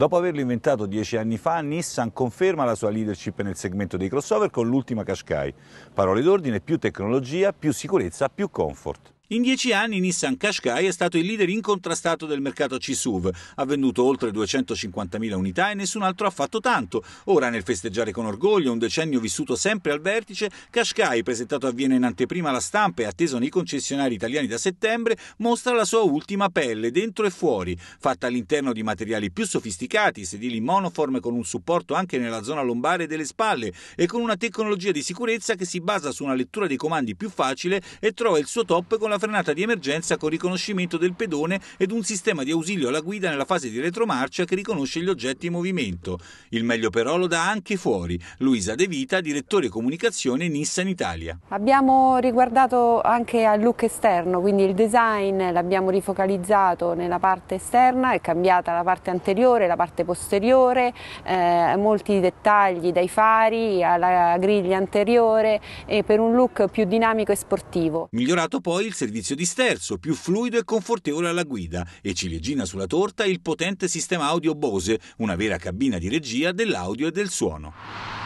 Dopo averlo inventato dieci anni fa, Nissan conferma la sua leadership nel segmento dei crossover con l'ultima Qashqai. Parole d'ordine, più tecnologia, più sicurezza, più comfort. In dieci anni Nissan Qashqai è stato il leader incontrastato del mercato C-SUV, ha venduto oltre 250.000 unità e nessun altro ha fatto tanto. Ora nel festeggiare con orgoglio un decennio vissuto sempre al vertice, Qashqai, presentato a Vienna in anteprima alla stampa e atteso nei concessionari italiani da settembre, mostra la sua ultima pelle, dentro e fuori, fatta all'interno di materiali più sofisticati, sedili monoforme con un supporto anche nella zona lombare delle spalle e con una tecnologia di sicurezza che si basa su una lettura dei comandi più facile e trova il suo top con la frenata di emergenza con riconoscimento del pedone ed un sistema di ausilio alla guida nella fase di retromarcia che riconosce gli oggetti in movimento. Il meglio però lo dà anche fuori. Luisa De Vita, direttore comunicazione Nissan Italia. Abbiamo riguardato anche al look esterno, quindi il design l'abbiamo rifocalizzato nella parte esterna, è cambiata la parte anteriore, la parte posteriore, eh, molti dettagli dai fari alla griglia anteriore e per un look più dinamico e sportivo. Migliorato poi il servizio servizio sterzo, più fluido e confortevole alla guida e ciliegina sulla torta il potente sistema audio Bose, una vera cabina di regia dell'audio e del suono.